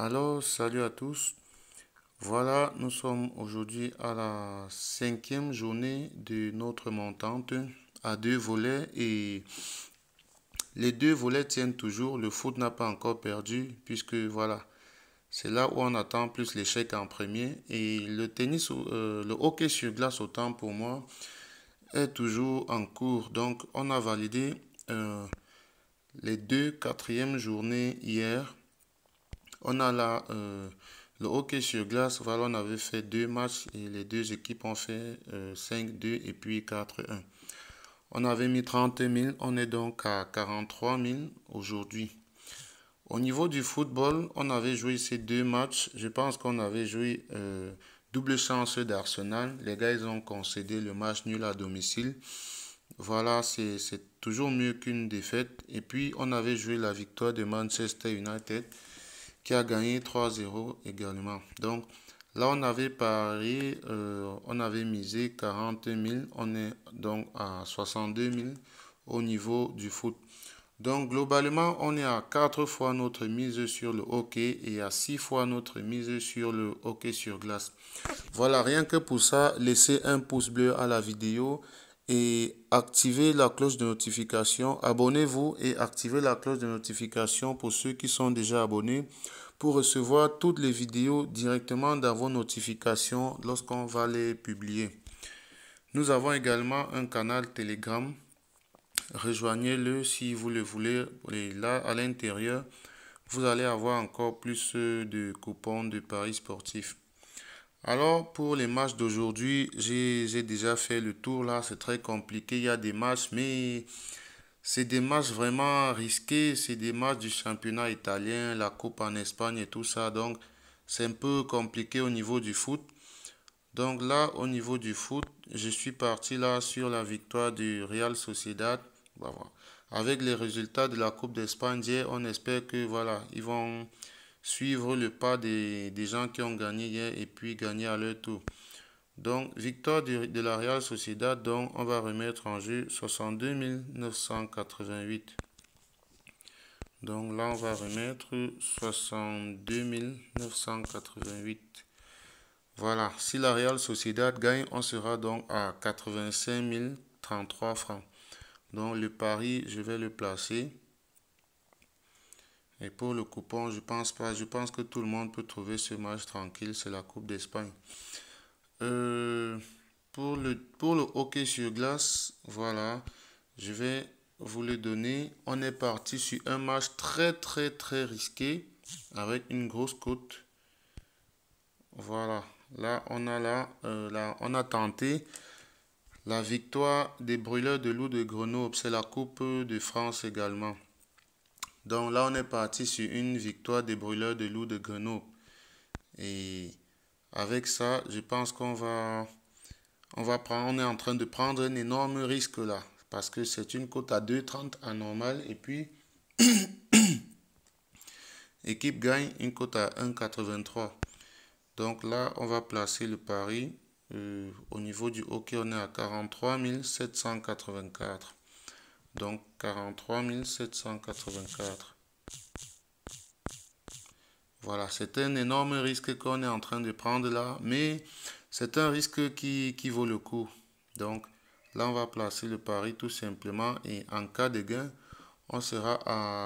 Alors, salut à tous. Voilà, nous sommes aujourd'hui à la cinquième journée de notre montante à deux volets et les deux volets tiennent toujours. Le foot n'a pas encore perdu puisque voilà, c'est là où on attend plus l'échec en premier et le tennis, euh, le hockey sur glace autant pour moi est toujours en cours. Donc, on a validé euh, les deux quatrièmes journées hier on a là euh, le hockey sur glace. Voilà, on avait fait deux matchs et les deux équipes ont fait 5-2 euh, et puis 4-1. On avait mis 30 000, on est donc à 43 000 aujourd'hui. Au niveau du football, on avait joué ces deux matchs. Je pense qu'on avait joué euh, double chance d'Arsenal. Les gars, ils ont concédé le match nul à domicile. Voilà, c'est toujours mieux qu'une défaite. Et puis, on avait joué la victoire de Manchester United qui a gagné 3-0 également. Donc là, on avait pari euh, on avait misé 40 000, on est donc à 62 000 au niveau du foot. Donc globalement, on est à quatre fois notre mise sur le hockey et à six fois notre mise sur le hockey sur glace. Voilà, rien que pour ça, laissez un pouce bleu à la vidéo et activez la cloche de notification. Abonnez-vous et activez la cloche de notification pour ceux qui sont déjà abonnés pour recevoir toutes les vidéos directement dans vos notifications lorsqu'on va les publier. Nous avons également un canal Telegram. Rejoignez-le si vous le voulez. Et là, à l'intérieur, vous allez avoir encore plus de coupons de paris sportifs. Alors pour les matchs d'aujourd'hui, j'ai déjà fait le tour là, c'est très compliqué, il y a des matchs, mais c'est des matchs vraiment risqués, c'est des matchs du championnat italien, la coupe en Espagne et tout ça, donc c'est un peu compliqué au niveau du foot. Donc là, au niveau du foot, je suis parti là sur la victoire du Real Sociedad. Avec les résultats de la Coupe d'Espagne on espère que voilà, ils vont suivre le pas des, gens qui ont gagné hier et puis gagner à leur tour. Donc, victoire de, la Real Sociedad, donc on va remettre en jeu 62 988. Donc là, on va remettre 62 988. Voilà, si la Real Sociedad gagne, on sera donc à 85 033 francs. Donc le pari, je vais le placer. Et pour le coupon, je pense pas. Je pense que tout le monde peut trouver ce match tranquille. C'est la Coupe d'Espagne. Euh, pour, le, pour le hockey sur glace, voilà. Je vais vous le donner. On est parti sur un match très, très, très risqué. Avec une grosse coûte Voilà. Là, on a, là, euh, là, on a tenté la victoire des brûleurs de loups de Grenoble. C'est la Coupe de France également. Donc là, on est parti sur une victoire des brûleurs de loups de Grenoble. Et avec ça, je pense qu'on va, on va prendre, on est en train de prendre un énorme risque là. Parce que c'est une cote à 2,30 à Et puis, équipe gagne une cote à 1,83. Donc là, on va placer le pari. Euh, au niveau du hockey, on est à 43 784 donc 43 784. Voilà, c'est un énorme risque qu'on est en train de prendre là, mais c'est un risque qui, vaut le coup. Donc là, on va placer le pari tout simplement et en cas de gain, on sera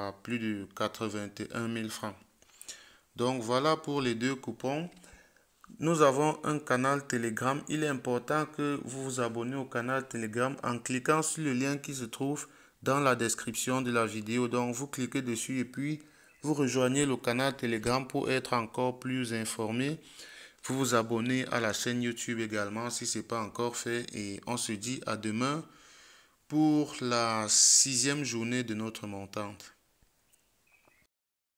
à plus de 81 000 francs. Donc voilà pour les deux coupons. Nous avons un canal Telegram. Il est important que vous vous abonnez au canal Telegram en cliquant sur le lien qui se trouve dans la description de la vidéo. Donc vous cliquez dessus et puis vous rejoignez le canal Telegram pour être encore plus informé. Vous vous abonnez à la chaîne YouTube également si ce n'est pas encore fait. Et on se dit à demain pour la sixième journée de notre montante.